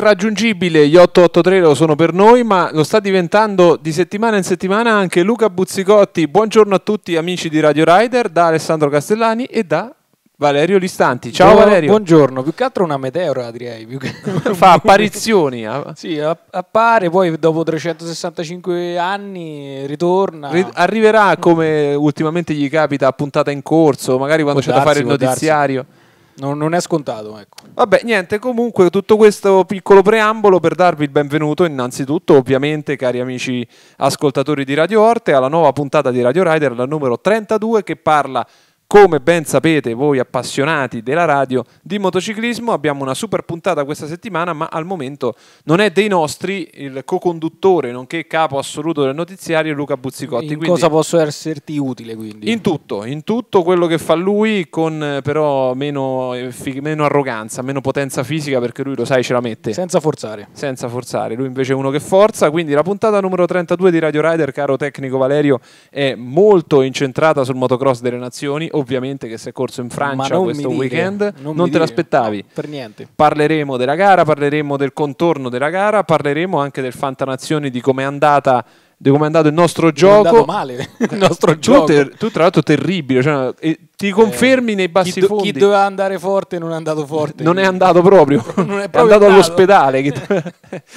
irraggiungibile gli 883 lo sono per noi, ma lo sta diventando di settimana in settimana anche Luca Buzzicotti. Buongiorno a tutti amici di Radio Rider, da Alessandro Castellani e da Valerio Listanti. Ciao Buon, Valerio. Buongiorno, più che altro una meteora direi. Che... Fa apparizioni. Ah. Sì, appare, poi dopo 365 anni ritorna. arriverà come ultimamente gli capita a puntata in corso, magari quando può c'è darsi, da fare il notiziario. Darsi. Non, non è scontato, ecco. Vabbè, niente, comunque tutto questo piccolo preambolo per darvi il benvenuto innanzitutto, ovviamente, cari amici ascoltatori di Radio Orte, alla nuova puntata di Radio Rider, la numero 32, che parla come ben sapete voi appassionati della radio di motociclismo, abbiamo una super puntata questa settimana, ma al momento non è dei nostri il co-conduttore, nonché capo assoluto del notiziario Luca Buzzicotti. In quindi, cosa posso esserti utile quindi? In tutto, in tutto quello che fa lui con eh, però meno, eh, meno arroganza, meno potenza fisica perché lui lo sai ce la mette. Senza forzare. Senza forzare, lui invece è uno che forza, quindi la puntata numero 32 di Radio Rider, caro tecnico Valerio, è molto incentrata sul motocross delle nazioni ovviamente che si è corso in Francia questo dite, weekend, non, non te l'aspettavi. No, per niente. Parleremo della gara, parleremo del contorno della gara, parleremo anche del Fantanazioni, di come è andata di come è andato il nostro gioco. È male il nostro tu gioco. Ter, tu, tra l'altro, terribile. Cioè, ti eh, confermi eh, nei bassi chi do, fondi. Chi doveva andare forte non è andato forte. Non è andato proprio. non è, proprio è andato, andato. all'ospedale.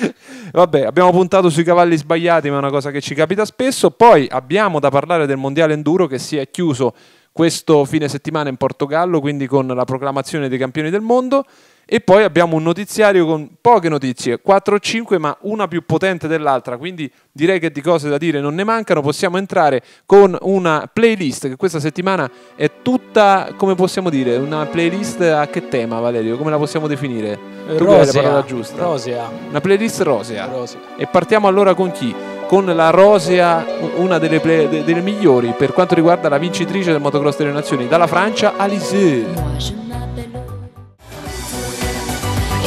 Vabbè, abbiamo puntato sui cavalli sbagliati, ma è una cosa che ci capita spesso. Poi abbiamo da parlare del mondiale enduro che si è chiuso questo fine settimana in Portogallo, quindi con la proclamazione dei campioni del mondo. E poi abbiamo un notiziario con poche notizie, 4 o 5, ma una più potente dell'altra, quindi direi che di cose da dire non ne mancano. Possiamo entrare con una playlist che questa settimana è tutta, come possiamo dire, una playlist a che tema, Valerio? Come la possiamo definire? Rosea, tu hai la parola giusta. Rosea. Una playlist rosea. rosea. E partiamo allora con chi? con la Rosea, una delle, delle, migliori per quanto riguarda la vincitrice del motocross delle nazioni, dalla Francia Alizé.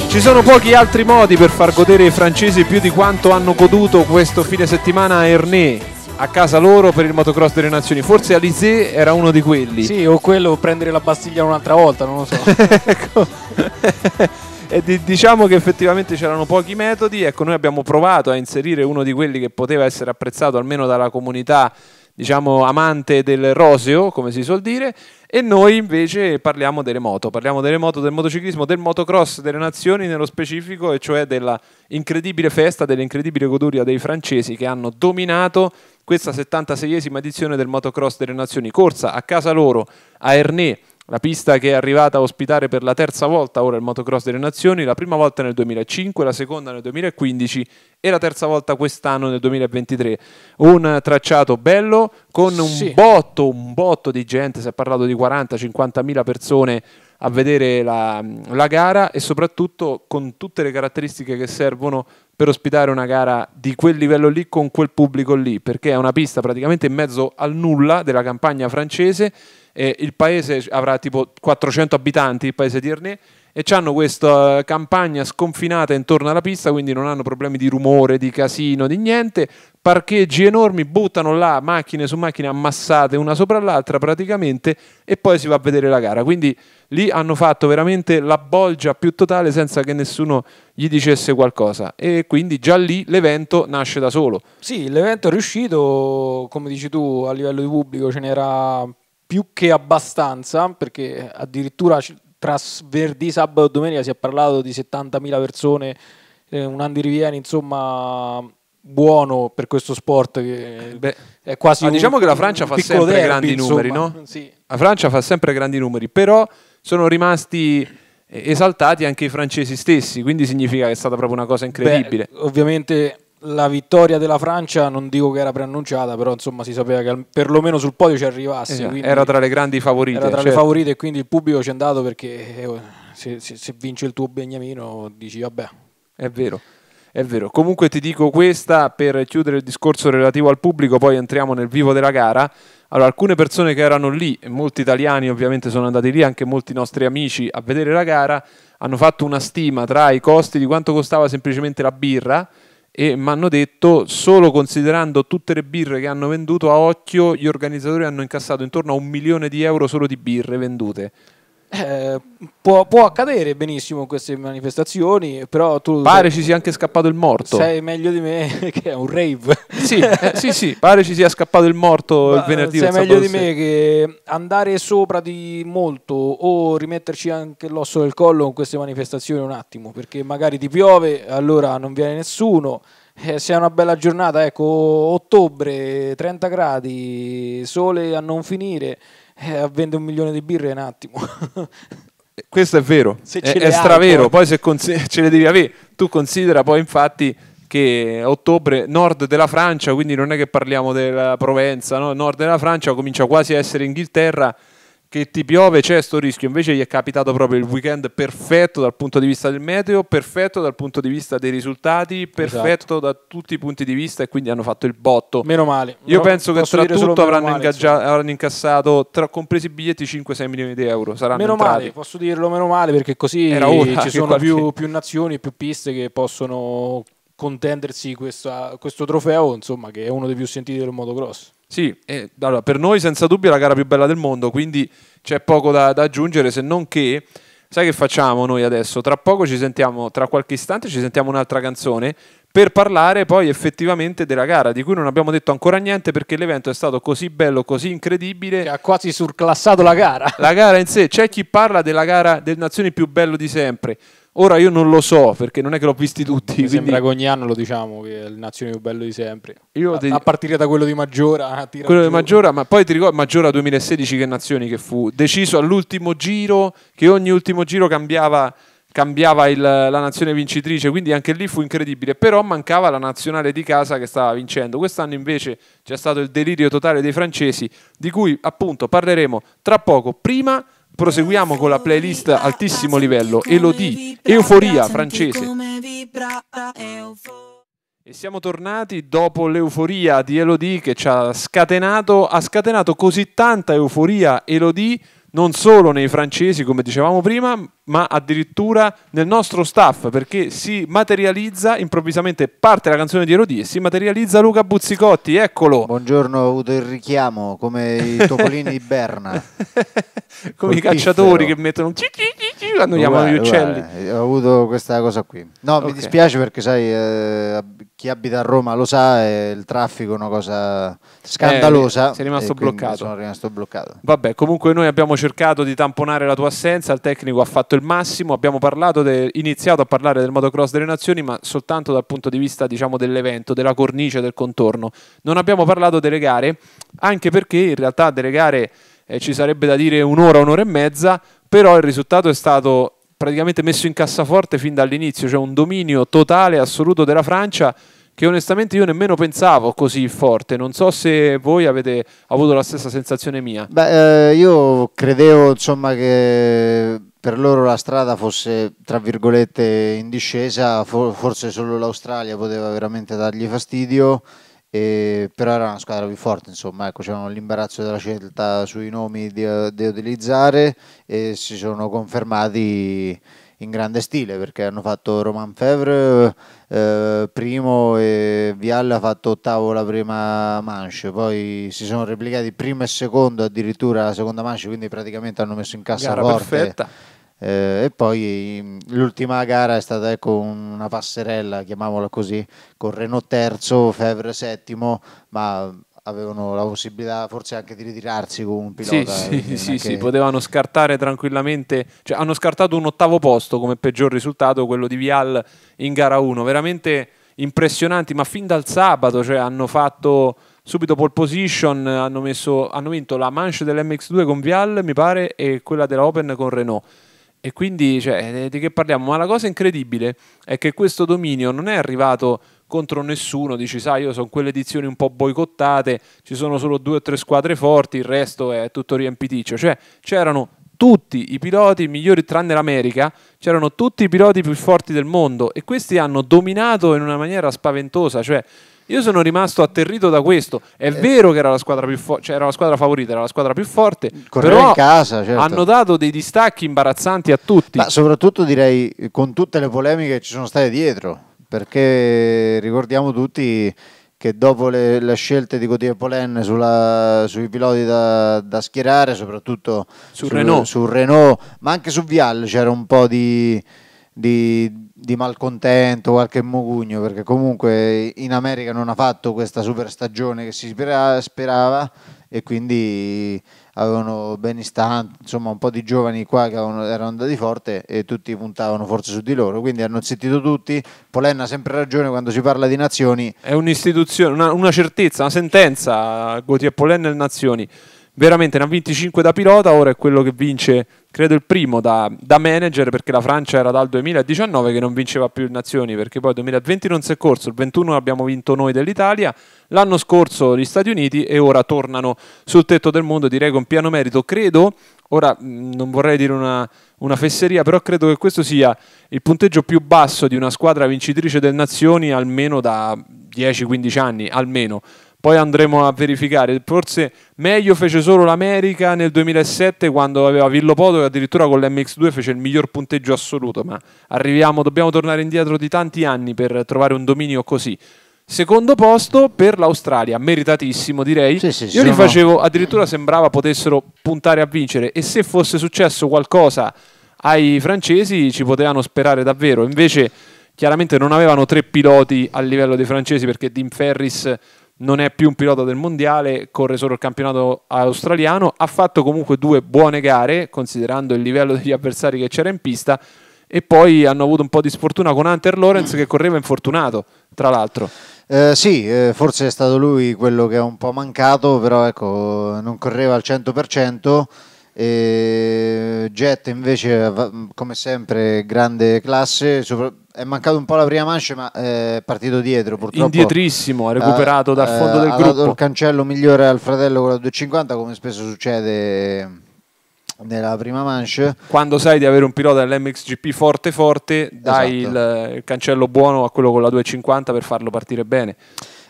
Ci sono pochi altri modi per far godere i francesi più di quanto hanno goduto questo fine settimana a Ernée a casa loro per il motocross delle nazioni. Forse Alizé era uno di quelli. Sì, o quello prendere la Bastiglia un'altra volta, non lo so. ecco. E di, diciamo che effettivamente c'erano pochi metodi, ecco noi abbiamo provato a inserire uno di quelli che poteva essere apprezzato almeno dalla comunità diciamo amante del roseo, come si suol dire, e noi invece parliamo delle moto, parliamo delle moto, del motociclismo, del motocross delle nazioni nello specifico, e cioè della incredibile festa, dell'incredibile goduria dei francesi che hanno dominato questa 76esima edizione del motocross delle nazioni, corsa a casa loro a Ernée la pista che è arrivata a ospitare per la terza volta ora il motocross delle nazioni, la prima volta nel 2005, la seconda nel 2015 e la terza volta quest'anno nel 2023. Un tracciato bello con un, botto, un botto, di gente, si è parlato di 40-50 mila persone a vedere la, la gara e soprattutto con tutte le caratteristiche che servono per ospitare una gara di quel livello lì con quel pubblico lì, perché è una pista praticamente in mezzo al nulla della campagna francese eh, il paese avrà tipo 400 abitanti, il paese di Ernè, e hanno questa campagna sconfinata intorno alla pista, quindi non hanno problemi di rumore, di casino, di niente, parcheggi enormi, buttano là macchine su macchine ammassate una sopra l'altra praticamente e poi si va a vedere la gara. Quindi lì hanno fatto veramente la bolgia più totale senza che nessuno gli dicesse qualcosa e quindi già lì l'evento nasce da solo. Sì, l'evento è riuscito, come dici tu, a livello di pubblico ce n'era più che abbastanza, perché addirittura tra venerdì, sabato e domenica si è parlato di 70.000 persone, eh, un Andy Rivieni, insomma, buono per questo sport. Beh, è quasi ma diciamo un, che la Francia fa sempre derby, grandi insomma. numeri, no? Sì. La Francia fa sempre grandi numeri, però sono rimasti eh, esaltati anche i francesi stessi, quindi significa che è stata proprio una cosa incredibile. Beh, ovviamente la vittoria della Francia non dico che era preannunciata, però insomma si sapeva che perlomeno sul podio ci arrivasse. Esatto. Era tra le grandi favorite. Era tra certo. le favorite e quindi il pubblico ci è andato perché eh, se, se, se, vince il tuo Beniamino dici vabbè. È vero. È vero, comunque ti dico questa per chiudere il discorso relativo al pubblico, poi entriamo nel vivo della gara. Allora, alcune persone che erano lì, molti italiani ovviamente sono andati lì, anche molti nostri amici a vedere la gara, hanno fatto una stima tra i costi di quanto costava semplicemente la birra, e mi hanno detto solo considerando tutte le birre che hanno venduto a occhio gli organizzatori hanno incassato intorno a un milione di euro solo di birre vendute eh, può, può, accadere benissimo queste manifestazioni, però tu... Pare ci sia anche scappato il morto. Sei meglio di me che è un rave. Sì, eh, sì, sì, pare ci sia scappato il morto Ma il venerdì. Sei meglio di me che andare sopra di molto o rimetterci anche l'osso del collo con queste manifestazioni un attimo, perché magari ti piove, allora non viene nessuno. Eh, se è una bella giornata, ecco, ottobre, 30 gradi, sole a non finire eh, vende un milione di birre in un attimo. Eh, questo è vero, è, è stravero, eh. poi se cons- ce le devi avere, tu considera poi infatti che a ottobre, nord della Francia, quindi non è che parliamo della Provenza, no? nord della Francia comincia quasi a essere Inghilterra, che ti piove c'è sto rischio, invece gli è capitato proprio il weekend perfetto dal punto di vista del meteo, perfetto dal punto di vista dei risultati, esatto. perfetto esatto. da tutti i punti di vista e quindi hanno fatto il botto. Meno male. Io no, penso che tra tutto avranno, male, avranno, incassato, tra, compresi i biglietti, 5-6 milioni di euro. Saranno meno entrati. male, posso dirlo meno male perché così ci sono più, più nazioni, più piste che possono contendersi questa, questo trofeo, insomma, che è uno dei più sentiti del motocross. Sì, eh, allora, per noi senza dubbio è la gara più bella del mondo, quindi c'è poco da, da, aggiungere se non che, sai che facciamo noi adesso? Tra poco ci sentiamo, tra qualche istante ci sentiamo un'altra canzone per parlare poi effettivamente della gara, di cui non abbiamo detto ancora niente perché l'evento è stato così bello, così incredibile. Che ha quasi surclassato la gara. La gara in sé, c'è chi parla della gara del Nazioni più bello di sempre Ora io non lo so perché non è che l'ho visti tutti. Mi quindi... sembra che ogni anno lo diciamo che è il nazione più bello di sempre. A, ti... a, partire da quello di Maggiora. Quello di Maggiora, ma poi ti ricordo Maggiora 2016 che nazioni che fu deciso all'ultimo giro che ogni ultimo giro cambiava, cambiava il, la nazione vincitrice, quindi anche lì fu incredibile, però mancava la nazionale di casa che stava vincendo. Quest'anno invece c'è stato il delirio totale dei francesi, di cui appunto parleremo tra poco. Prima Proseguiamo con la playlist altissimo livello Elodie, Euforia francese. E siamo tornati dopo l'euforia di Elodie che ci ha scatenato, ha scatenato così tanta euforia Elodie non solo nei francesi come dicevamo prima, ma addirittura nel nostro staff perché si materializza improvvisamente parte la canzone di Erodì e si materializza Luca Buzzicotti, eccolo buongiorno, ho avuto il richiamo come i topolini di Berna come Col i cacciatori piffero. che mettono ci, ci, ci, ci, quando chiamano gli uccelli guarda, ho avuto questa cosa qui no, okay. mi dispiace perché sai eh, chi abita a Roma lo sa eh, il traffico è una cosa scandalosa eh, sei rimasto bloccato sono rimasto bloccato vabbè, comunque noi abbiamo cercato di tamponare la tua assenza il tecnico ha fatto il massimo, abbiamo de, iniziato a parlare del motocross delle nazioni, ma soltanto dal punto di vista diciamo, dell'evento, della cornice, del contorno. Non abbiamo parlato delle gare, anche perché in realtà delle gare eh, ci sarebbe da dire un'ora, un'ora e mezza, però il risultato è stato praticamente messo in cassaforte fin dall'inizio, cioè un dominio totale, assoluto della Francia che onestamente io nemmeno pensavo così forte. Non so se voi avete avuto la stessa sensazione mia. Beh, eh, io credevo insomma che per loro la strada fosse tra virgolette in discesa, forse solo l'Australia poteva veramente dargli fastidio, però era una squadra più forte, insomma, ecco, c'erano l'imbarazzo della scelta sui nomi da utilizzare e si sono confermati in grande stile perché hanno fatto Roman Fevre eh, primo e Vialla ha fatto ottavo la prima manche poi si sono replicati primo e secondo addirittura la seconda manche quindi praticamente hanno messo in cassa Gara forte perfetta eh, e poi mm, l'ultima gara è stata ecco, una passerella, chiamiamola così, con Renault terzo, Fevre settimo, ma avevano la possibilità forse anche di ritirarsi con un pilota. Sì, eh, sì, sì, sì, potevano scartare tranquillamente, cioè hanno scartato un ottavo posto come peggior risultato, quello di Vial in gara 1, veramente impressionanti, ma fin dal sabato cioè, hanno fatto subito pole position, hanno, messo, hanno vinto la manche dell'MX2 con Vial, mi pare, e quella della Open con Renault e quindi cioè, eh, di che parliamo? Ma la cosa incredibile è che questo dominio non è arrivato contro nessuno, dici sai io sono quelle edizioni un po' boicottate, ci sono solo due o tre squadre forti, il resto è tutto riempiticcio, cioè c'erano tutti i piloti migliori tranne l'America, c'erano tutti i piloti più forti del mondo e questi hanno dominato in una maniera spaventosa, cioè io sono rimasto atterrito da questo. È eh. vero che era la squadra più forte, cioè era la squadra favorita, era la squadra più forte. però in casa, certo. hanno dato dei distacchi imbarazzanti a tutti. Ma soprattutto direi con tutte le polemiche che ci sono state dietro, perché ricordiamo tutti che dopo le, le scelte di Cotier Polen sulla, sui piloti da, da schierare, soprattutto su, su, Renault. su Renault, ma anche su Vial c'era un po' di, di di malcontento, qualche mugugno, perché comunque in America non ha fatto questa super stagione che si sperava e quindi avevano ben istante, insomma un po' di giovani qua che avevano, erano andati forte e tutti puntavano forse su di loro, quindi hanno zittito tutti, Polenna ha sempre ragione quando si parla di nazioni. È un'istituzione, una, una certezza, una sentenza, Gotti e Polenna e nazioni veramente ne ha 25 da pilota, ora è quello che vince, credo il primo da, da, manager, perché la Francia era dal 2019 che non vinceva più le Nazioni, perché poi il 2020 non si è corso, il 21 abbiamo vinto noi dell'Italia, l'anno scorso gli Stati Uniti e ora tornano sul tetto del mondo, direi con piano merito, credo, ora non vorrei dire una, una fesseria, però credo che questo sia il punteggio più basso di una squadra vincitrice delle Nazioni almeno da 10-15 anni, almeno poi andremo a verificare. Forse meglio fece solo l'America nel 2007 quando aveva Villo Villopoto che addirittura con l'MX2 fece il miglior punteggio assoluto, ma arriviamo, dobbiamo tornare indietro di tanti anni per trovare un dominio così. Secondo posto per l'Australia, meritatissimo direi. Sì, sì, Io li facevo, addirittura sembrava potessero puntare a vincere e se fosse successo qualcosa ai francesi ci potevano sperare davvero. Invece chiaramente non avevano tre piloti a livello dei francesi perché Dean Ferris non è più un pilota del mondiale, corre solo il campionato australiano, ha fatto comunque due buone gare considerando il livello degli avversari che c'era in pista e poi hanno avuto un po' di sfortuna con Hunter Lawrence che correva infortunato, tra l'altro. Eh, sì, eh, forse è stato lui quello che è un po' mancato, però ecco, non correva al 100%. E Jet invece, come sempre, grande classe. È mancato un po' la prima mancia, ma è partito dietro. Purtroppo. Indietrissimo, ha recuperato dal eh, fondo del ha gruppo. Ha dato il cancello migliore al fratello con la 250, come spesso succede nella prima manche. Quando sai di avere un pilota dell'MXGP forte forte, dai esatto. il, il, cancello buono a quello con la 250 per farlo partire bene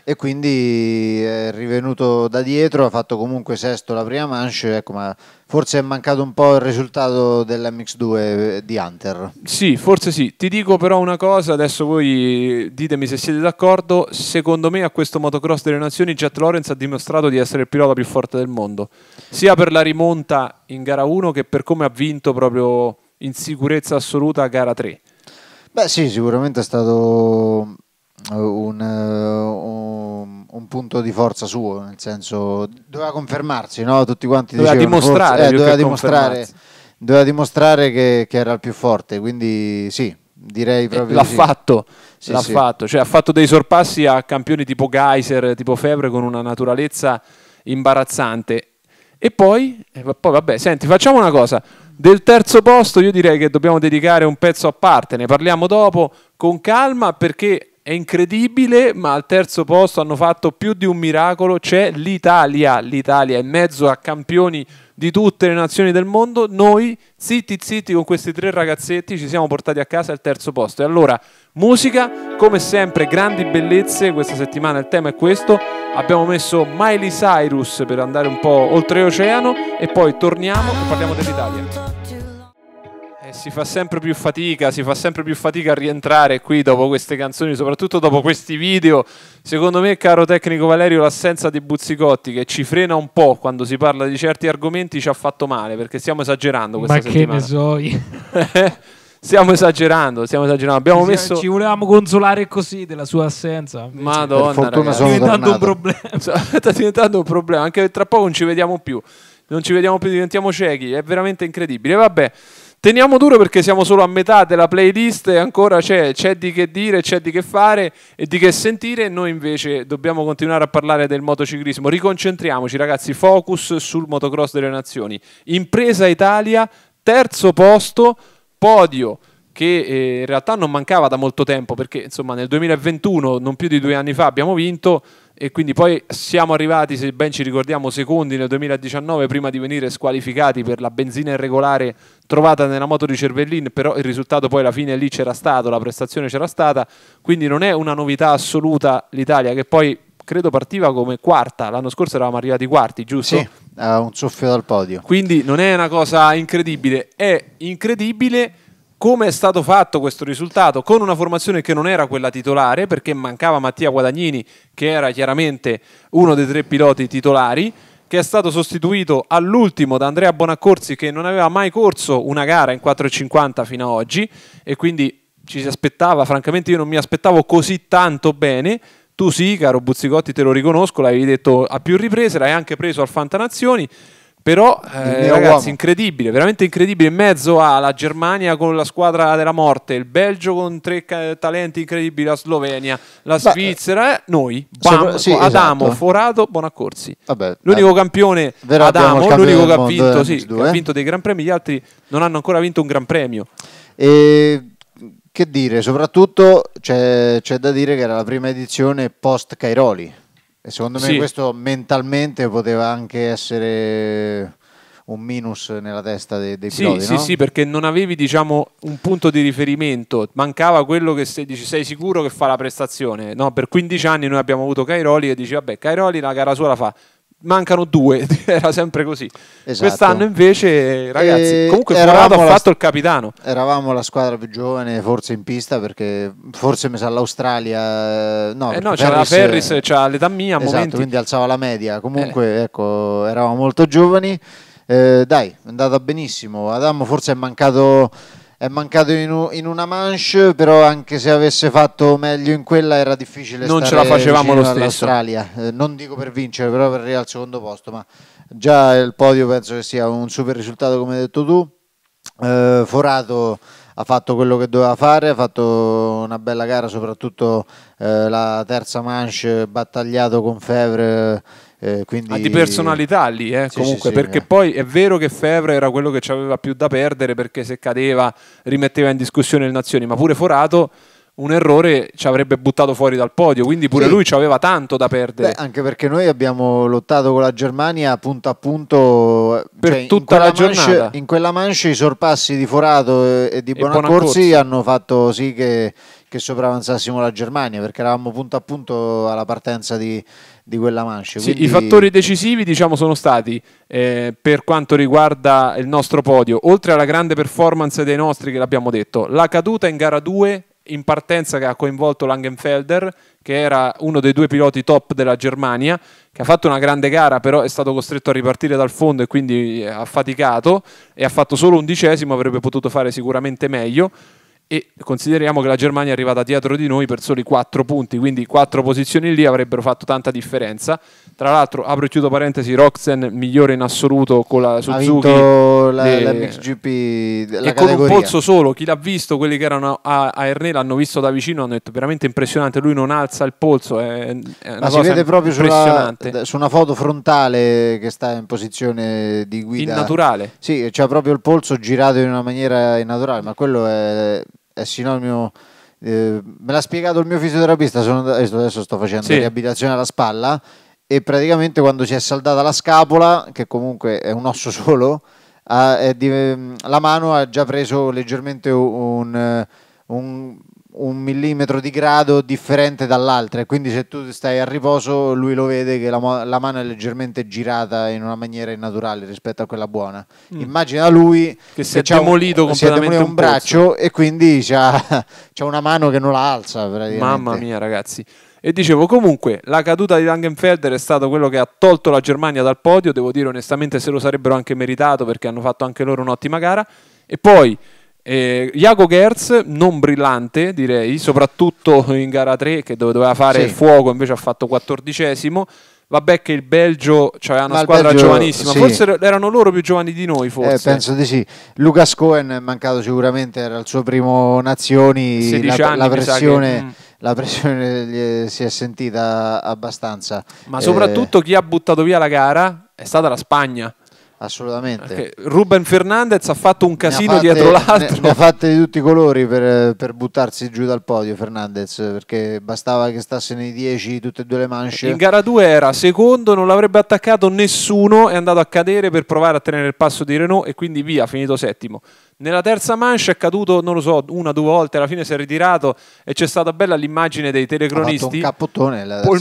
e quindi è rivenuto da dietro, ha fatto comunque sesto la prima manche, ecco, ma forse è mancato un po' il risultato dell'MX2 di Hunter. Sì, forse sì. Ti dico però una cosa, adesso voi ditemi se siete d'accordo, secondo me a questo motocross delle nazioni Jet Lawrence ha dimostrato di essere il pilota più forte del mondo, sia per la rimonta in gara 1 che per come ha vinto proprio in sicurezza assoluta a gara 3. Beh sì, sicuramente è stato eh, un, eh, un, un, punto di forza suo, nel senso doveva confermarsi, no? tutti quanti doveva dicevano, dimostrare, forse, eh, doveva, dimostrare doveva dimostrare che, che, era il più forte, quindi sì, direi eh, proprio... l'ha sì. fatto, sì, l'ha sì. fatto, cioè ha fatto dei sorpassi a campioni tipo Geyser, tipo Febre con una naturalezza imbarazzante. E poi, e poi vabbè, senti, facciamo una cosa. Del terzo posto io direi che dobbiamo dedicare un pezzo a parte, ne parliamo dopo con calma perché è incredibile, ma al terzo posto hanno fatto più di un miracolo. C'è l'Italia. L'Italia in mezzo a campioni di tutte le nazioni del mondo. Noi, zitti zitti con questi tre ragazzetti, ci siamo portati a casa al terzo posto. E allora, musica, come sempre, grandi bellezze. Questa settimana il tema è questo. Abbiamo messo Miley Cyrus per andare un po' oltreoceano e poi torniamo e parliamo dell'Italia si fa sempre più fatica, si fa sempre più fatica a rientrare qui dopo queste canzoni, soprattutto dopo questi video. Secondo me, caro tecnico Valerio, l'assenza di Buzzicotti che ci frena un po' quando si parla di certi argomenti ci ha fatto male perché stiamo esagerando questa Ma settimana. Ma che ne so Stiamo esagerando, stiamo esagerando. Abbiamo ci, messo... ci volevamo consolare così della sua assenza. Madonna, ragazzi, sono diventando un problema. Sta diventando un problema, anche tra poco non ci vediamo più. Non ci vediamo più, diventiamo ciechi, è veramente incredibile. Vabbè. Teniamo duro perché siamo solo a metà della playlist e ancora c'è, c'è di che dire, c'è di che fare e di che sentire. Noi invece dobbiamo continuare a parlare del motociclismo. Riconcentriamoci ragazzi, focus sul motocross delle nazioni. Impresa Italia, terzo posto, podio che eh, in realtà non mancava da molto tempo perché insomma nel 2021, non più di due anni fa, abbiamo vinto e quindi poi siamo arrivati, se ben ci ricordiamo, secondi nel 2019 prima di venire squalificati per la benzina irregolare trovata nella moto di Cervellin, però il risultato poi alla fine lì c'era stato, la prestazione c'era stata, quindi non è una novità assoluta l'Italia che poi credo partiva come quarta, l'anno scorso eravamo arrivati quarti, giusto? Sì, a un soffio dal podio. Quindi non è una cosa incredibile, è incredibile come è stato fatto questo risultato? Con una formazione che non era quella titolare, perché mancava Mattia Guadagnini, che era chiaramente uno dei tre piloti titolari, che è stato sostituito all'ultimo da Andrea Bonaccorsi, che non aveva mai corso una gara in 4,50 fino ad oggi, e quindi ci si aspettava, francamente io non mi aspettavo così tanto bene, tu sì, caro Buzzicotti, te lo riconosco, l'avevi detto a più riprese, l'hai anche preso al Fantanazioni, però, eh, ragazzi, uomo. incredibile, veramente incredibile. In mezzo alla Germania con la squadra della morte, il Belgio con tre talenti incredibili, la Slovenia, la Svizzera, eh, noi, Bam, so, sì, Adamo, esatto. Forato, Bonaccorsi. Vabbè, l'unico eh. campione, Vera Adamo, campione l'unico che ha vinto, sì, che ha eh. vinto dei gran premi, gli altri non hanno ancora vinto un gran premio. E che dire, soprattutto c'è, c'è da dire che era la prima edizione post Cairoli e secondo me sì. questo mentalmente poteva anche essere un minus nella testa dei, dei sì, piloti, sì, no? Sì, perché non avevi, diciamo, un punto di riferimento. Mancava quello che se, dici, sei sicuro che fa la prestazione. No, per 15 anni noi abbiamo avuto Cairoli e dici, vabbè, Cairoli la gara sua la fa mancano due, era sempre così. Esatto. Quest'anno invece, ragazzi, e comunque Murato ha fatto il capitano. Eravamo la squadra più giovane forse in pista perché forse mi sa l'Australia... Eh, no, eh no c'era Ferris, è... Eh, c'era l'età mia, esatto, momenti... quindi alzava la media. Eh. Comunque, eh. ecco, eravamo molto giovani. Eh, dai, è andata benissimo. Adamo forse è mancato è mancato in, in, una manche, però anche se avesse fatto meglio in quella era difficile non ce la facevamo lo stesso. Eh, non dico per vincere, però per arrivare al secondo posto, ma già il podio penso che sia un super risultato come hai detto tu. Eh, Forato ha fatto quello che doveva fare, ha fatto una bella gara, soprattutto eh, la terza manche, battagliato con Fevre eh, quindi... Ha ah, di personalità lì, eh, sì, comunque, sì, perché sì, eh. poi è vero che Fevre era quello che aveva più da perdere perché se cadeva rimetteva in discussione le nazioni, ma pure Forato un errore ci avrebbe buttato fuori dal podio, quindi pure sì. lui ci aveva tanto da perdere. Beh, anche perché noi abbiamo lottato con la Germania punto a punto eh, per cioè, tutta la giornata. Manche, in quella mancia i sorpassi di Forato e, di Bonaccorsi hanno fatto sì che, che sopravanzassimo la Germania, perché eravamo punto a punto alla partenza di, di quella mancia. Quindi... Sì, I fattori decisivi diciamo, sono stati eh, per quanto riguarda il nostro podio, oltre alla grande performance dei nostri che l'abbiamo detto, la caduta in gara 2 in partenza che ha coinvolto Langenfelder, che era uno dei due piloti top della Germania, che ha fatto una grande gara, però è stato costretto a ripartire dal fondo e quindi ha faticato e ha fatto solo undicesimo, avrebbe potuto fare sicuramente meglio e consideriamo che la Germania è arrivata dietro di noi per soli 4 punti, quindi 4 posizioni lì avrebbero fatto tanta differenza. Tra l'altro, apro e chiudo parentesi, Roxen migliore in assoluto con la Suzuki. La, le, la MXGP della e con un polso solo, chi l'ha visto, quelli che erano a, a Erne l'hanno visto da vicino, hanno detto veramente impressionante, lui non alza il polso, è, è Ma si vede proprio sulla, su una foto frontale che sta in posizione di guida. In naturale. Sì, c'è proprio il polso girato in una maniera innaturale, ma quello è è sinonimo... Eh, me l'ha spiegato il mio fisioterapista, sono, adesso sto facendo sì. riabilitazione alla spalla e praticamente quando si è saldata la scapola, che comunque è un osso solo, ha, di, ehm, la mano ha già preso leggermente un, un un millimetro di grado differente dall'altra e quindi se tu stai a riposo lui lo vede che la, la mano è leggermente girata in una maniera innaturale rispetto a quella buona mm. immagina lui che si è demolito un, completamente demolito un, un braccio e quindi c'ha, una mano che non la alza mamma mia ragazzi e dicevo comunque la caduta di Langenfelder è stato quello che ha tolto la Germania dal podio devo dire onestamente se lo sarebbero anche meritato perché hanno fatto anche loro un'ottima gara e poi eh, Iago Gerz, non brillante direi, soprattutto in gara 3 che dove doveva fare sì. fuoco, invece ha fatto 14 Vabbè che il Belgio aveva cioè, una Ma squadra Belgio, giovanissima, sì. forse erano loro più giovani di noi, eh, forse. Eh, penso di sì. Lucas Cohen è mancato sicuramente, era il suo primo Nazioni, la, anni, la, pressione... Mm. la pressione si è sentita abbastanza. Ma soprattutto eh... chi ha buttato via la gara è stata la Spagna assolutamente. Okay. Ruben Fernandez ha fatto un casino fatte, dietro l'altro. Ne, ne ha fatte di tutti i colori per, per, buttarsi giù dal podio Fernandez, perché bastava che stasse nei 10 tutte e due le manche. In gara 2 era secondo, non l'avrebbe attaccato nessuno, è andato a cadere per provare a tenere il passo di Renault e quindi via, finito settimo. Nella terza mancia è caduto, non lo so, una o due volte, alla fine si è ritirato e c'è stata bella l'immagine dei telecronisti Paul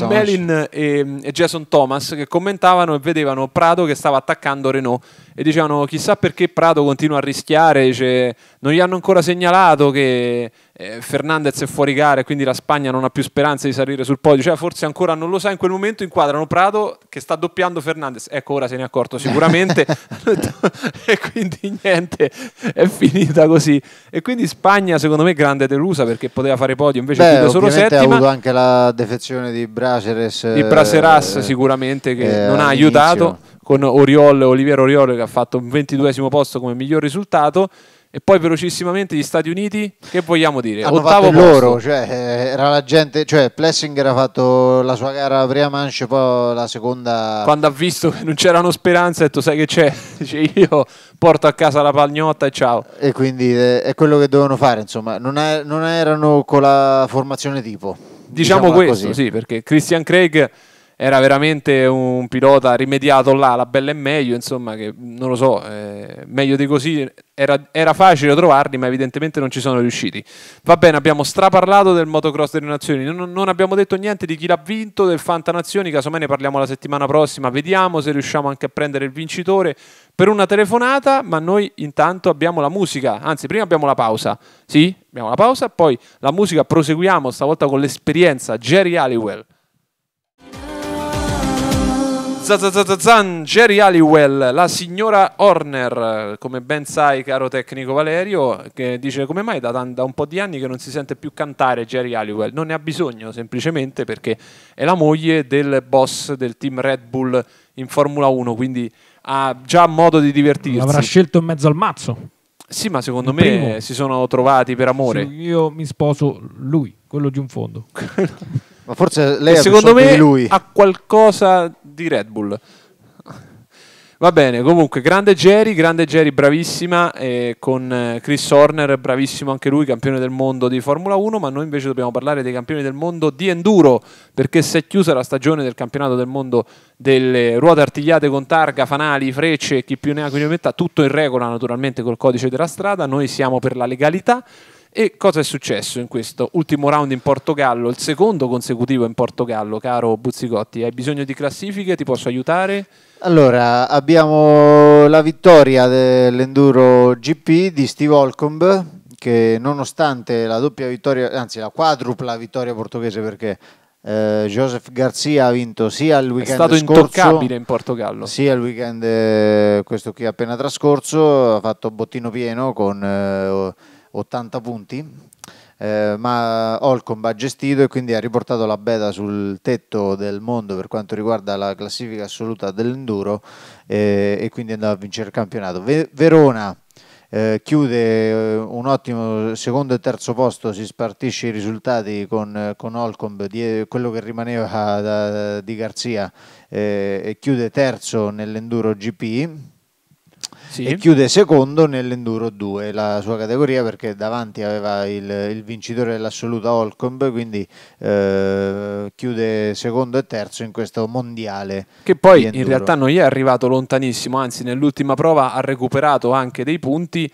Melin e, e Jason Thomas che commentavano e vedevano Prado che stava attaccando Renault e dicevano chissà perché Prato continua a rischiare, dice, non gli hanno ancora segnalato che eh, Fernandez è fuori gara e quindi la Spagna non ha più speranza di salire sul podio, cioè, forse ancora non lo sa, in quel momento inquadrano Prato che sta doppiando Fernandez, ecco ora se ne è accorto sicuramente e quindi niente, è finita così e quindi Spagna secondo me grande delusa perché poteva fare podio invece Beh, solo settima. Ha avuto anche la defezione di Braceres, di Braceras eh, sicuramente che eh, non ha aiutato con Oriol, Oliviero Oriol che ha fatto un 22 posto come miglior risultato. E poi velocissimamente gli Stati Uniti, che vogliamo dire? Hanno Ottavo fatto loro, cioè, era la gente, cioè Plessinger ha fatto la sua gara la prima manche, poi la seconda. Quando ha visto che non c'erano speranze, ha detto: Sai che c'è? Dice, io porto a casa la pagnotta e ciao. E quindi eh, è quello che dovevano fare, insomma, non, è, non erano con la formazione tipo. Diciamo, diciamo questo, così. sì, perché Christian Craig era veramente un pilota rimediato là, la bella e meglio, insomma, che non lo so, eh, meglio di così era, era, facile trovarli, ma evidentemente non ci sono riusciti. Va bene, abbiamo straparlato del motocross delle nazioni, non, non abbiamo detto niente di chi l'ha vinto, del Fanta Nazioni, casomai ne parliamo la settimana prossima, vediamo se riusciamo anche a prendere il vincitore per una telefonata, ma noi intanto abbiamo la musica, anzi prima abbiamo la pausa, sì, abbiamo la pausa, poi la musica proseguiamo stavolta con l'esperienza Jerry Halliwell. Jerry Halliwell, la signora Horner, come ben sai caro tecnico Valerio, che dice come mai da, da, un po' di anni che non si sente più cantare Jerry Halliwell, non ne ha bisogno semplicemente perché è la moglie del boss del team Red Bull in Formula 1, quindi ha già modo di divertirsi. L'avrà scelto in mezzo al mazzo. Sì, ma secondo il me primo. si sono trovati per amore. Sì, io mi sposo lui, quello di un fondo. ma forse lei ha secondo me lui. ha qualcosa di Red Bull. Va bene, comunque, grande Jerry, grande Jerry, bravissima, eh, con Chris Horner, bravissimo anche lui, campione del mondo di Formula 1, ma noi invece dobbiamo parlare dei campioni del mondo di enduro, perché si è chiusa la stagione del campionato del mondo delle ruote artigliate con targa, fanali, frecce, chi più ne ha chi ne metta, tutto in regola naturalmente col codice della strada, noi siamo per la legalità, e cosa è successo in questo ultimo round in Portogallo, il secondo consecutivo in Portogallo, caro Buzzicotti? Hai bisogno di classifiche? Ti posso aiutare? Allora, abbiamo la vittoria dell'Enduro GP di Steve Holcomb che nonostante la doppia vittoria, anzi la quadrupla vittoria portoghese perché eh, Joseph Garzia ha vinto sia il weekend scorso è stato scorso, intoccabile in Portogallo Sì, il weekend eh, questo qui appena trascorso ha fatto bottino pieno con eh, 80 punti, eh, ma Holcomb ha gestito e quindi ha riportato la Beta sul tetto del mondo per quanto riguarda la classifica assoluta dell'enduro eh, e quindi è andato a vincere il campionato. Ve Verona eh, chiude eh, un ottimo secondo e terzo posto, si spartisce i risultati con, con Holcomb, di, quello che rimaneva da, da, di Garzia eh, e chiude terzo nell'enduro GP sì. e chiude secondo nell'Enduro 2, la sua categoria, perché davanti aveva il, il vincitore dell'assoluta Holcomb, quindi eh, chiude secondo e terzo in questo mondiale. Che poi in realtà non gli è arrivato lontanissimo, anzi nell'ultima prova ha recuperato anche dei punti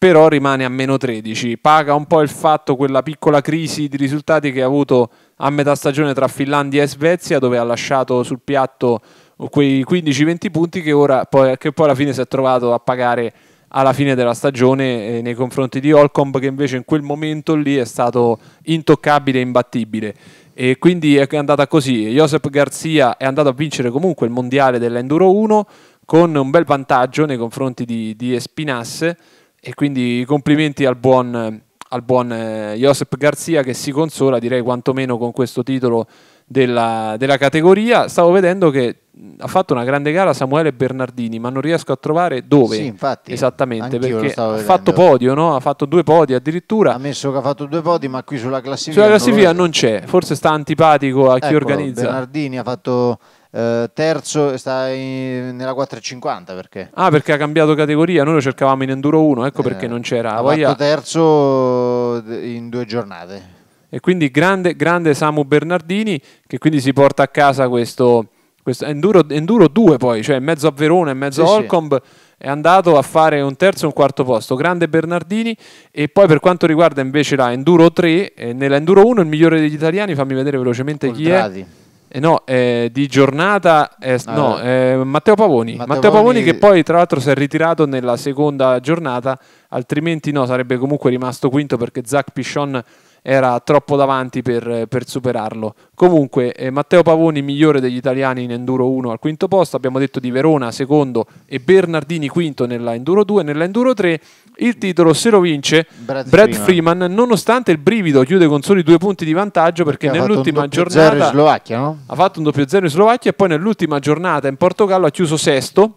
però rimane a meno 13. Paga un po' il fatto quella piccola crisi di risultati che ha avuto a metà stagione tra Finlandia e Svezia, dove ha lasciato sul piatto quei 15-20 punti che, ora, poi, che poi alla fine si è trovato a pagare alla fine della stagione eh, nei confronti di Holcomb che invece in quel momento lì è stato intoccabile e imbattibile e quindi è andata così Josep Garzia è andato a vincere comunque il mondiale dell'Enduro 1 con un bel vantaggio nei confronti di, di Espinasse e quindi complimenti al buon, al buon eh, Josep Garzia che si consola direi quantomeno con questo titolo della, della categoria. Stavo vedendo che ha fatto una grande gara Samuele Bernardini, ma non riesco a trovare dove sì, infatti, esattamente perché ha fatto podio, no? ha fatto due podi addirittura. Ha messo che ha fatto due podi, ma qui sulla classifica, sulla classifica non, c'è, forse sta antipatico a ecco, chi organizza. Bernardini ha fatto eh, terzo, sta in, nella 450 perché? Ah, perché ha cambiato categoria, noi lo cercavamo in Enduro 1, ecco eh, perché non c'era. Ha fatto terzo eh, in due giornate e quindi grande, grande Samu Bernardini che quindi si porta a casa questo, questo enduro, enduro 2 poi, cioè in mezzo a Verona, in mezzo sì, a Holcomb. Sì è andato a fare un terzo e un quarto posto, grande Bernardini e poi per quanto riguarda invece la Enduro 3, eh, nella Enduro 1 il migliore degli italiani, fammi vedere velocemente Contrati. chi è. Eh, no, eh, di giornata eh, no, eh, Matteo Pavoni. Matteo, Matteo Pavoni, Pavoni che poi tra l'altro si è ritirato nella seconda giornata, altrimenti no, sarebbe comunque rimasto quinto perché Zach Pichon era troppo davanti per, per superarlo. Comunque eh, Matteo Pavoni migliore degli italiani in Enduro 1 al quinto posto, abbiamo detto di Verona secondo e Bernardini quinto nella Enduro 2, nella Enduro 3 il titolo se lo vince Brad, Brad Freeman. Freeman. nonostante il brivido chiude con soli due punti di vantaggio perché, perché nell'ultima giornata Slovacchia, no? ha fatto un doppio zero in Slovacchia e poi nell'ultima giornata in Portogallo ha chiuso sesto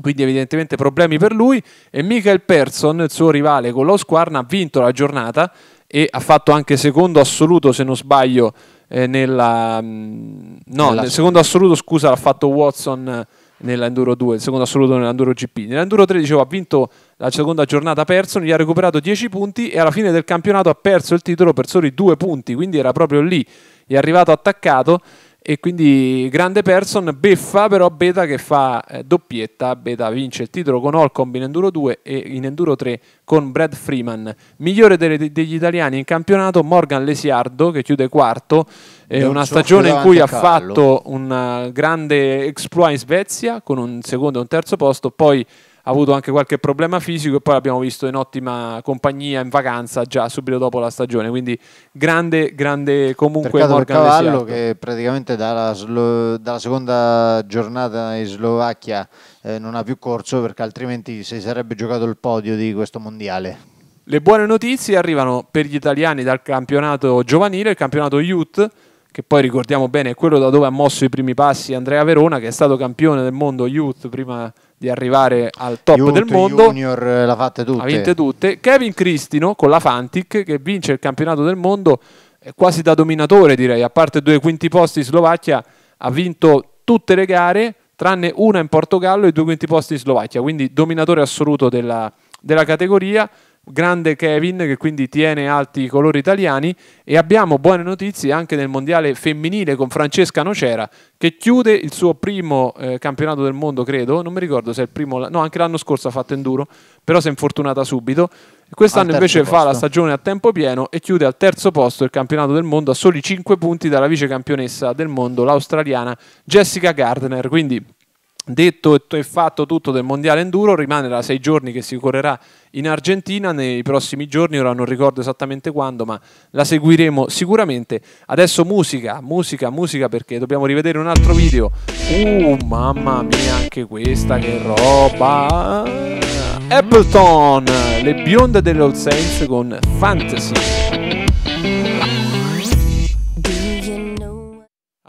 quindi evidentemente problemi per lui e Michael Persson, il suo rivale con lo Squarna, ha vinto la giornata e ha fatto anche secondo assoluto, se non sbaglio, eh, nella... Mm, no, nella... nel secondo assoluto, scusa, l'ha fatto Watson eh, nell'Enduro 2, il secondo assoluto nell'Enduro GP. Nell'Enduro 3, dicevo, ha vinto la seconda giornata perso gli ha recuperato 10 punti e alla fine del campionato ha perso il titolo per soli 2 punti, quindi era proprio lì, è arrivato attaccato e quindi grande person, beffa però Beta che fa eh, doppietta, Beta vince il titolo con Holcomb in Enduro 2 e in Enduro 3 con Brad Freeman. Migliore delle, degli italiani in campionato Morgan Lesiardo che chiude quarto, eh, una stagione in cui ha fatto un eh, grande exploit in Svezia con un secondo e un terzo posto, poi ha avuto anche qualche problema fisico e poi l'abbiamo visto in ottima compagnia in vacanza già subito dopo la stagione. Quindi grande, grande comunque Peccato Morgan per Cavallo che praticamente dalla, Slo- dalla, seconda giornata in Slovacchia eh, non ha più corso perché altrimenti si sarebbe giocato il podio di questo mondiale. Le buone notizie arrivano per gli italiani dal campionato giovanile, il campionato youth che poi ricordiamo bene è quello da dove ha mosso i primi passi Andrea Verona, che è stato campione del mondo youth prima di arrivare al top youth, del mondo. Junior eh, l'ha fatte tutte. Ha vinte tutte. Kevin Cristino con la Fantic, che vince il campionato del mondo quasi da dominatore direi, a parte due quinti posti in Slovacchia, ha vinto tutte le gare tranne una in Portogallo e due quinti posti in Slovacchia, quindi dominatore assoluto della, della categoria grande Kevin che quindi tiene alti i colori italiani e abbiamo buone notizie anche nel mondiale femminile con Francesca Nocera che chiude il suo primo eh, campionato del mondo credo, non mi ricordo se è il primo, no anche l'anno scorso ha fatto enduro però si è infortunata subito quest'anno invece posto. fa la stagione a tempo pieno e chiude al terzo posto il campionato del mondo a soli 5 punti dalla vice campionessa del mondo l'australiana Jessica Gardner quindi Detto e fatto tutto del mondiale enduro, rimane da sei giorni che si correrà in Argentina nei prossimi giorni, ora non ricordo esattamente quando, ma la seguiremo sicuramente. Adesso musica, musica, musica perché dobbiamo rivedere un altro video. Uh, mamma mia, anche questa che roba! Appleton, le bionde dell'Old Saints con Fantasy.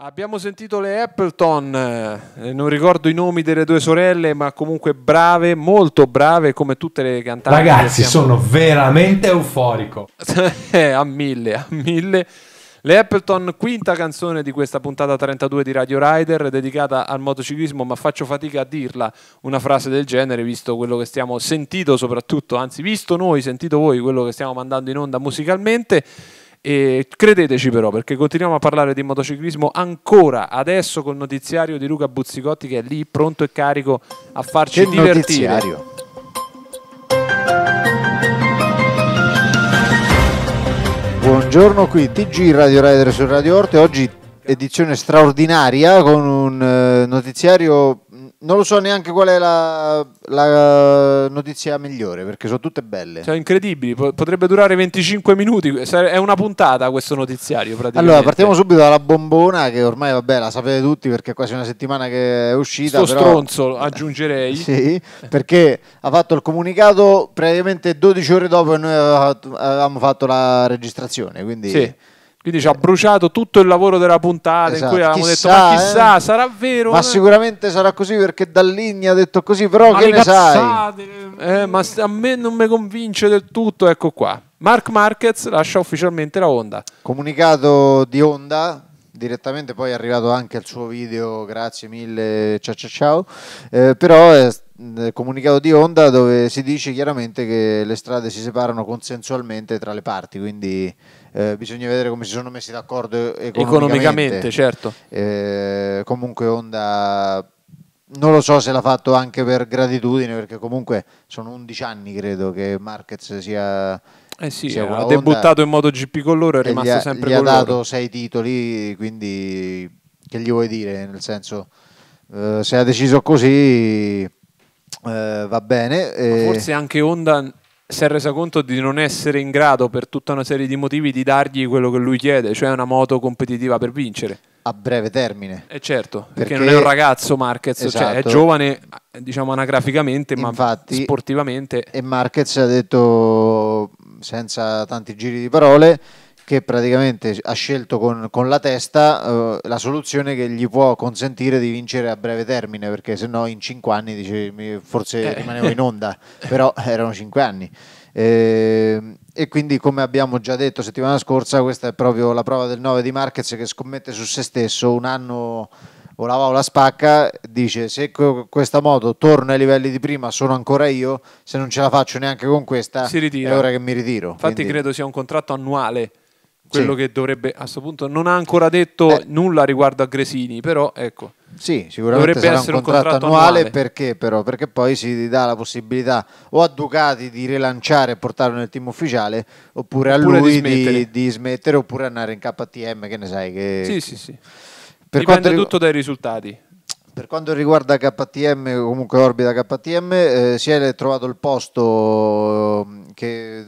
Abbiamo sentito le Appleton, eh, non ricordo i nomi delle due sorelle, ma comunque brave, molto brave come tutte le cantanti. Ragazzi, siamo... sono veramente euforico. Eh, a mille, a mille. Le Appleton, quinta canzone di questa puntata 32 di Radio Rider, dedicata al motociclismo, ma faccio fatica a dirla una frase del genere, visto quello che stiamo sentito soprattutto, anzi visto noi, sentito voi, quello che stiamo mandando in onda musicalmente. E credeteci però, perché continuiamo a parlare di motociclismo ancora adesso col notiziario di Luca Buzzicotti che è lì pronto e carico a farci che divertire. Notiziario. Buongiorno qui TG Radio Rider su Radio Orte, oggi edizione straordinaria con un eh, notiziario non lo so neanche qual è la, la eh, notizia migliore, perché sono tutte belle. Cioè, incredibili, potrebbe durare 25 minuti, è una puntata questo notiziario Allora, partiamo subito dalla bombona, che ormai vabbè, la sapete tutti perché è quasi una settimana che è uscita. Sto però... stronzo, aggiungerei. sì, perché ha fatto il comunicato praticamente 12 ore dopo che noi avevamo fatto la registrazione, quindi... Sì quindi ci ha bruciato tutto il lavoro della puntata esatto. in cui esatto. avevamo chissà, detto ma eh. chissà, eh? sarà vero? Ma eh? sicuramente sarà così perché Dall'Inni ha detto così, però ma che ne cazzate, sai? Eh, ma a me non mi convince del tutto, ecco qua. Mark Marquez lascia ufficialmente la Honda. Comunicato di Honda, direttamente poi è arrivato anche il suo video grazie mille ciao ciao ciao eh, però è eh, comunicato di Honda dove si dice chiaramente che le strade si separano consensualmente tra le parti quindi eh, bisogna vedere come si sono messi d'accordo economicamente, economicamente certo. Eh, comunque Honda non lo so se l'ha fatto anche per gratitudine perché comunque sono 11 anni credo che Marquez sia eh sì, sia ha debuttato in MotoGP con loro è rimasto ha, sempre gli con ha dato loro. 6 titoli quindi che gli vuoi dire nel senso eh, se ha deciso così eh, va bene eh. forse anche Honda si è resa conto di non essere in grado per tutta una serie di motivi di dargli quello che lui chiede, cioè una moto competitiva per vincere. A breve termine. E eh, certo, perché, perché non è un ragazzo Marquez, esatto. cioè è esatto. giovane diciamo anagraficamente, ma Infatti, sportivamente. E Marquez ha detto senza tanti giri di parole che praticamente ha scelto con, con la testa eh, la soluzione che gli può consentire di vincere a breve termine, perché se no in cinque anni dice, forse eh. rimanevo in onda, però erano cinque anni. Eh, e quindi, come abbiamo già detto settimana scorsa, questa è proprio la prova del 9 di Marquez che scommette su se stesso un anno o la va o la spacca, dice se questa moto torna ai livelli di prima sono ancora io, se non ce la faccio neanche con questa è ora che mi ritiro. Infatti Quindi... credo sia un contratto annuale quello sì. che dovrebbe a questo punto non ha ancora detto eh. nulla riguardo a Gresini, però ecco. Sì, sicuramente dovrebbe sarà essere un contratto, un contratto annuale, annuale. Perché, però? perché poi si dà la possibilità o a Ducati di rilanciare e portarlo nel team ufficiale oppure, oppure a lui di smettere. Di, di smettere. oppure andare in KTM, che ne sai che... Sì, sì, sì. Per Dipende quanto... tutto dai risultati. Per quanto riguarda KTM, comunque Orbita KTM, eh, si è trovato il posto ehm, che,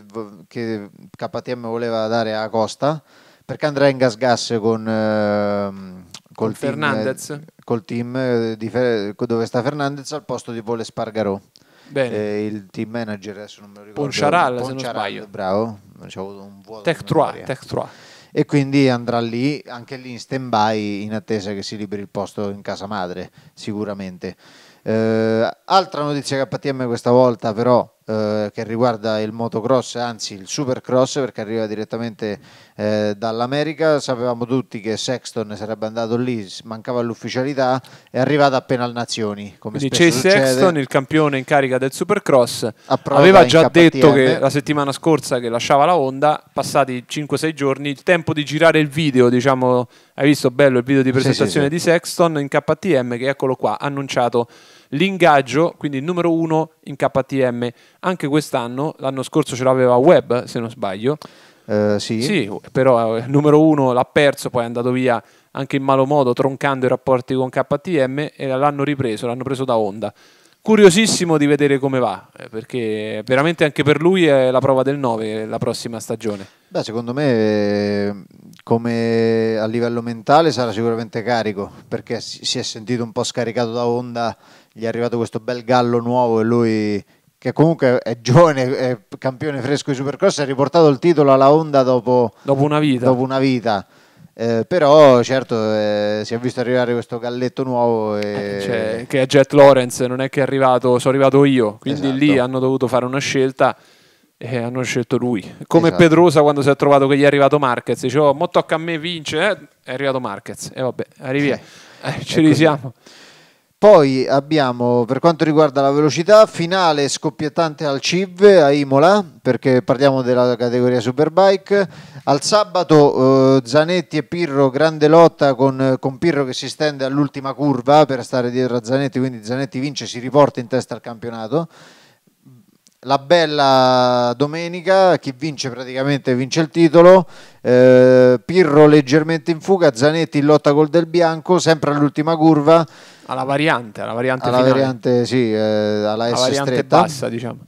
che KTM voleva dare a Costa, perché andrà in gas gas con, eh, col team, Fernandez col team eh, di, dove sta Fernandez al posto di Vole Spargarò eh, il team manager adesso non me lo ricordo Poncharal, Poncharal se non sbaglio bravo c'è avuto un vuoto 3 Tech 3 e quindi andrà lì, anche lì in stand by in attesa che si liberi il posto in casa madre, sicuramente. Eh, altra notizia KTM questa volta però eh, che riguarda il motocross, anzi il supercross perché arriva direttamente eh, dall'America. Sapevamo tutti che Sexton sarebbe andato lì, mancava l'ufficialità, è arrivato appena al Nazioni. Come Quindi Chase succede. Sexton, il campione in carica del supercross, aveva già detto che la settimana scorsa che lasciava la Honda, passati 5-6 giorni, il tempo di girare il video, diciamo, hai visto bello il video di presentazione sì, sì, sì. di Sexton in KTM che eccolo qua, annunciato l'ingaggio, quindi il numero uno in KTM. Anche quest'anno, l'anno scorso ce l'aveva Webb, se non sbaglio. Uh, sì. sì. però il eh, numero uno l'ha perso, poi è andato via anche in malo modo, troncando i rapporti con KTM e l'hanno ripreso, l'hanno preso da Honda. Curiosissimo di vedere come va, eh, perché veramente anche per lui è la prova del 9 la prossima stagione. Beh, secondo me come a livello mentale sarà sicuramente carico, perché si è sentito un po' scaricato da Honda gli è arrivato questo bel gallo nuovo e lui che comunque è giovane, è campione fresco di Supercross, ha riportato il titolo alla Honda dopo, dopo una vita. Dopo una vita. Eh, però certo eh, si è visto arrivare questo galletto nuovo e... Eh, cioè, che è Jet Lawrence, non è che è arrivato, sono arrivato io, quindi esatto. lì hanno dovuto fare una scelta e hanno scelto lui. Come esatto. Pedrosa quando si è trovato che gli è arrivato Marquez, diceva, oh, mo tocca a me vincere, eh, è arrivato Marquez e vabbè, arrivi, sì. Eh, ci risiamo. Così. Poi abbiamo, per quanto riguarda la velocità, finale scoppiettante al CIV a Imola, perché parliamo della categoria Superbike. Al sabato eh, Zanetti e Pirro, grande lotta con, con, Pirro che si stende all'ultima curva per stare dietro a Zanetti, quindi Zanetti vince e si riporta in testa al campionato la bella domenica, chi vince praticamente vince il titolo, eh, Pirro leggermente in fuga, Zanetti in lotta col Del Bianco, sempre all'ultima curva. Alla variante, alla variante alla finale. variante, sì, eh, alla S variante stretta. bassa, diciamo.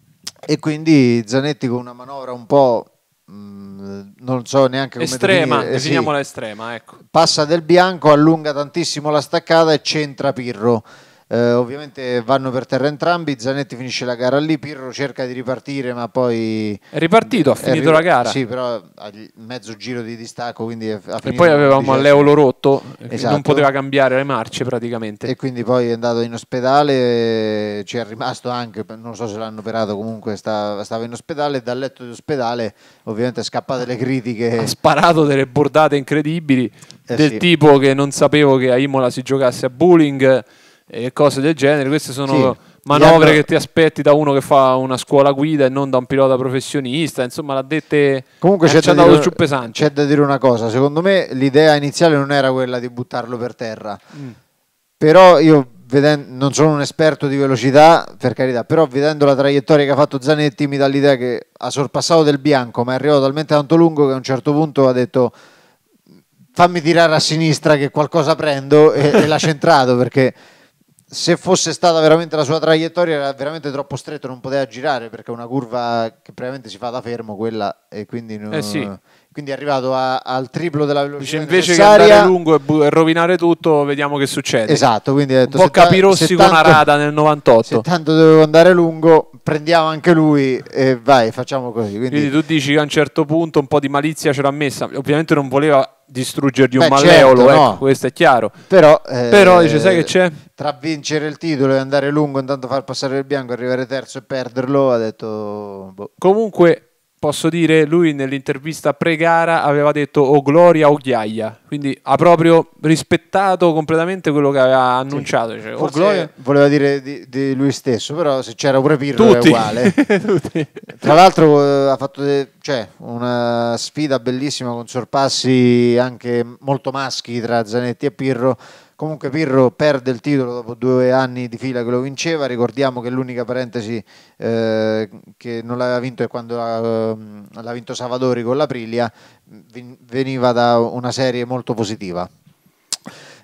E quindi Zanetti con una manovra un po'... Mh, non so neanche come estrema, eh, definiamola sì. estrema ecco. passa del bianco allunga tantissimo la staccata e centra Pirro eh, ovviamente vanno per terra entrambi. Zanetti finisce la gara lì. Pirro cerca di ripartire, ma poi è ripartito. Ha finito la gara. Sì, però ha mezzo giro di distacco. Quindi ha e poi avevamo l'Eolo rotto, esatto. non poteva cambiare le marce praticamente. E quindi poi è andato in ospedale. Ci è rimasto anche, non so se l'hanno operato. Comunque sta, stava in ospedale. Dal letto di ospedale, ovviamente, scappate le critiche. Ha sparato delle bordate incredibili. Eh, del sì. tipo che non sapevo che a Imola si giocasse a bowling e cose del genere. Queste sono sì, manovre però... che ti aspetti da uno che fa una scuola guida e non da un pilota professionista. Insomma, l'ha dette comunque c'è, da dire, c'è da dire una cosa: secondo me l'idea iniziale non era quella di buttarlo per terra, mm. però io. Vedendo, non sono un esperto di velocità, per carità, però vedendo la traiettoria che ha fatto Zanetti mi dà l'idea che ha sorpassato del bianco, ma è arrivato talmente tanto lungo che a un certo punto ha detto fammi tirare a sinistra che qualcosa prendo e, e l'ha centrato perché se fosse stata veramente la sua traiettoria era veramente troppo stretto, non poteva girare perché è una curva che praticamente si fa da fermo quella e quindi, non, eh sì. quindi è arrivato a, al triplo della velocità Dice, invece che andare lungo e, bu- e, rovinare tutto vediamo che succede esatto quindi detto, un po' capirossi con tanto, una rada nel 98 se tanto dovevo andare lungo prendiamo anche lui e vai facciamo così quindi, quindi tu dici che a un certo punto un po' di malizia ce l'ha messa ovviamente non voleva distruggergli un Beh, malleolo, certo, ecco, no. questo è chiaro. Però, eh, Però dice, sai che c'è? Tra vincere il titolo e andare lungo, intanto far passare il bianco, arrivare terzo e perderlo, ha detto... Boh. Comunque posso dire, lui nell'intervista pre-gara aveva detto o oh, gloria o oh, ghiaia, quindi ha proprio rispettato completamente quello che aveva annunciato. Sì. Cioè, o gloria... Voleva dire di, di, lui stesso, però se c'era pure Pirro Tutti. è uguale. Tra l'altro eh, ha fatto de- cioè, una sfida bellissima con sorpassi anche molto maschi tra Zanetti e Pirro Comunque Pirro perde il titolo dopo due anni di fila che lo vinceva, ricordiamo che l'unica parentesi eh, che non l'aveva vinto è quando l'ha, ehm, l'ha vinto Savadori con la veniva da una serie molto positiva.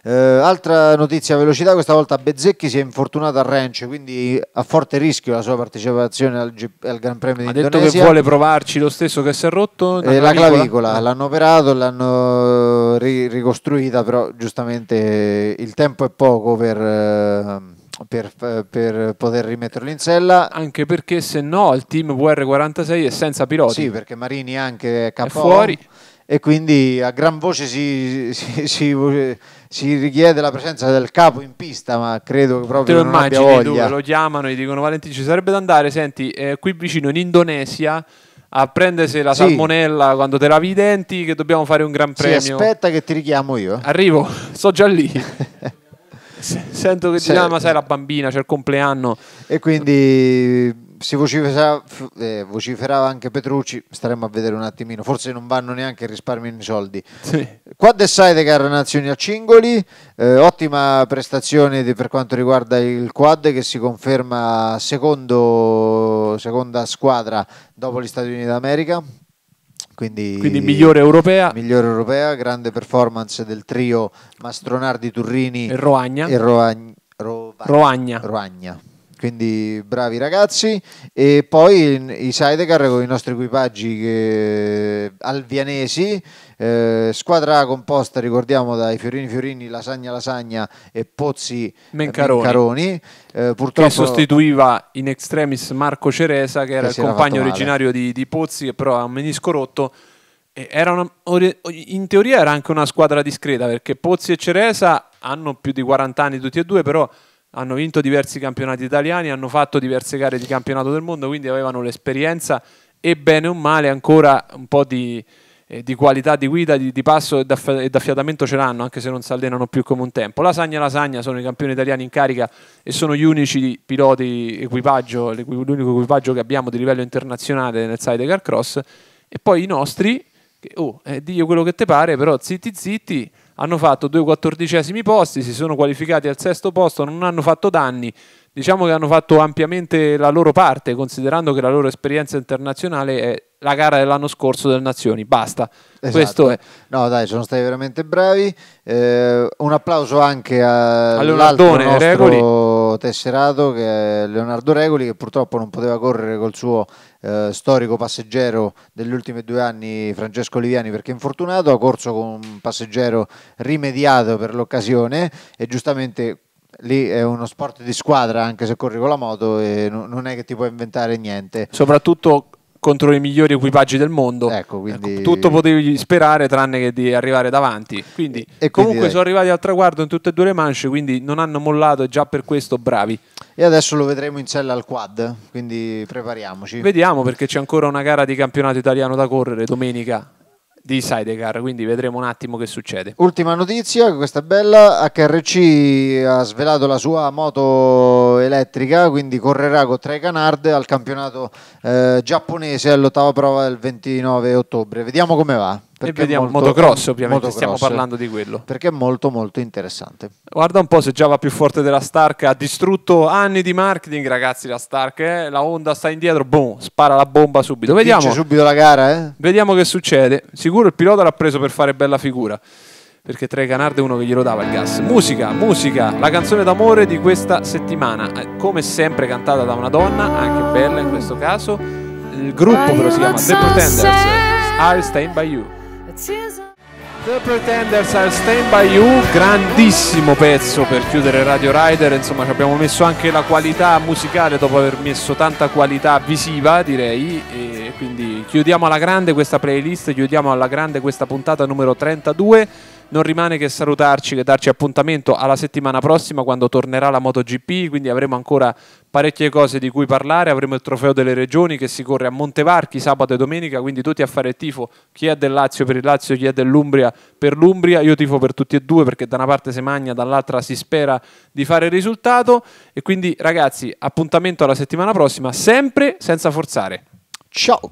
Eh, altra notizia a velocità, questa volta Bezzecchi si è infortunato a ranch, quindi a forte rischio la sua partecipazione al, G- al Gran Premio di Indonesia. Ha detto che vuole provarci lo stesso che si è rotto? Eh, la clavicola, l'hanno operato, l'hanno ri- ricostruita, però giustamente il tempo è poco per... Eh, per, per, poter rimetterlo in sella. Anche perché se no il team VR46 è senza piloti. Sì, perché Marini anche è KO. È fuori e quindi a gran voce si, si, si, si, richiede la presenza del capo in pista, ma credo che proprio Te non abbia voglia. Tu, lo chiamano e dicono Valentino ci sarebbe da andare, senti, eh, qui vicino in Indonesia a prendersi la sì. salmonella quando te lavi i denti che dobbiamo fare un gran premio. Sì, aspetta che ti richiamo io. Arrivo, sto già lì. Sento che ti chiama, sai, la bambina, c'è il compleanno. E quindi si vocifera, eh, vociferava anche Petrucci, staremmo a vedere un attimino, forse non vanno neanche risparmi i soldi. Sì. Qua De Sidecar Nazioni a Cingoli, eh, ottima prestazione di, per quanto riguarda il quad che si conferma secondo, seconda squadra dopo gli Stati Uniti d'America. Quindi, Quindi migliore europea. migliore europea. grande performance del trio Mastronardi, Turrini e Roagna. E Roagna. Roagna. Roagna quindi bravi ragazzi e poi i sidecar con i nostri equipaggi che... Eh, alvianesi eh, squadra composta ricordiamo dai Fiorini Fiorini Lasagna Lasagna e Pozzi eh, Mencaroni, Mencaroni. Eh, purtroppo... che sostituiva in extremis Marco Ceresa che era che il compagno originario di, di, Pozzi che però ha un menisco rotto una, in teoria era anche una squadra discreta perché Pozzi e Ceresa hanno più di 40 anni tutti e due però hanno vinto diversi campionati italiani, hanno fatto diverse gare di campionato del mondo, quindi avevano l'esperienza e bene o male ancora un po' di, eh, di qualità di guida, di, di passo e d'affiatamento ce l'hanno, anche se non si allenano più come un tempo. Lasagna e Lasagna sono i campioni italiani in carica e sono gli unici piloti, equipaggio, l'unico equipaggio che abbiamo di livello internazionale nel sidecar cross. E poi i nostri, che, oh, eh, digli quello che ti pare, però zitti zitti, hanno fatto due quattordicesimi posti, si sono qualificati al sesto posto, non hanno fatto danni, diciamo che hanno fatto ampiamente la loro parte, considerando che la loro esperienza internazionale è la gara dell'anno scorso delle Nazioni, basta, esatto. questo è. No dai, sono stati veramente bravi, eh, un applauso anche a, a Leonardo Regoli. tesserato, che Leonardo Regoli, che purtroppo non poteva correre col suo eh, storico passeggero degli ultimi due anni Francesco Liviani perché infortunato, ha corso con un passeggero rimediato per l'occasione e giustamente lì è uno sport di squadra anche se corri con la moto e non è che ti puoi inventare niente. Soprattutto contro i migliori equipaggi del mondo. Ecco, quindi... Ecco, tutto potevi sperare tranne che di arrivare davanti. Quindi, e, e comunque quindi... sono arrivati al traguardo in tutte e due le manche, quindi non hanno mollato e già per questo bravi. E adesso lo vedremo in sella al quad, quindi prepariamoci. Vediamo perché c'è ancora una gara di campionato italiano da correre domenica di Sidecar, quindi vedremo un attimo che succede. Ultima notizia, questa è bella, HRC ha svelato la sua moto elettrica, quindi correrà con Trey Canard al campionato eh, giapponese all'ottava prova del 29 ottobre. Vediamo come va. E vediamo molto, motocross, ovviamente motocross, stiamo parlando di quello. Perché è molto molto interessante. Guarda un po' se già va più forte della Stark, ha distrutto anni di marketing, ragazzi, la Stark, eh? la Honda sta indietro, boom, spara la bomba subito. Vediamo subito la gara, eh? Vediamo che succede. Sicuro il pilota l'ha preso per fare bella figura perché tra i canard è uno che glielo dava il gas. Musica, musica, la canzone d'amore di questa settimana, eh, come sempre cantata da una donna, anche bella in questo caso, il gruppo però si chiama The Pretenders, I'll Stay By You. The Pretenders I'll Stand By You, grandissimo pezzo per chiudere Radio Rider, insomma ci abbiamo messo anche la qualità musicale dopo aver messo tanta qualità visiva direi e quindi chiudiamo alla grande questa playlist, chiudiamo alla grande questa puntata numero 32 non rimane che salutarci, che darci appuntamento alla settimana prossima quando tornerà la MotoGP, quindi avremo ancora parecchie cose di cui parlare, avremo il trofeo delle regioni che si corre a Montevarchi sabato e domenica, quindi tutti a fare il tifo, chi è del Lazio per il Lazio, chi è dell'Umbria per l'Umbria, io tifo per tutti e due perché da una parte si magna, dall'altra si spera di fare il risultato e quindi ragazzi appuntamento alla settimana prossima, sempre senza forzare. Ciao!